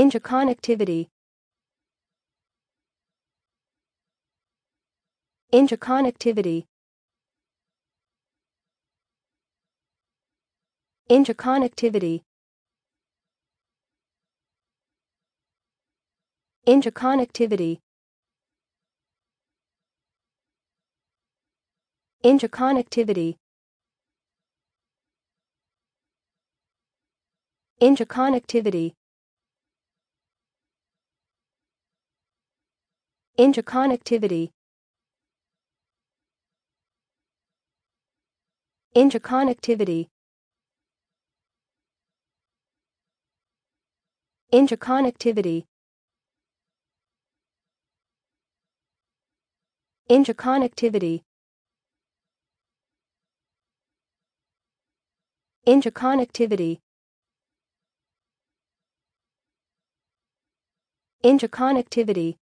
Interconnectivity Interconnectivity Interconnectivity Interconnectivity Interconnectivity Interconnectivity Interconnectivity Interconnectivity Interconnectivity Interconnectivity Interconnectivity Interconnectivity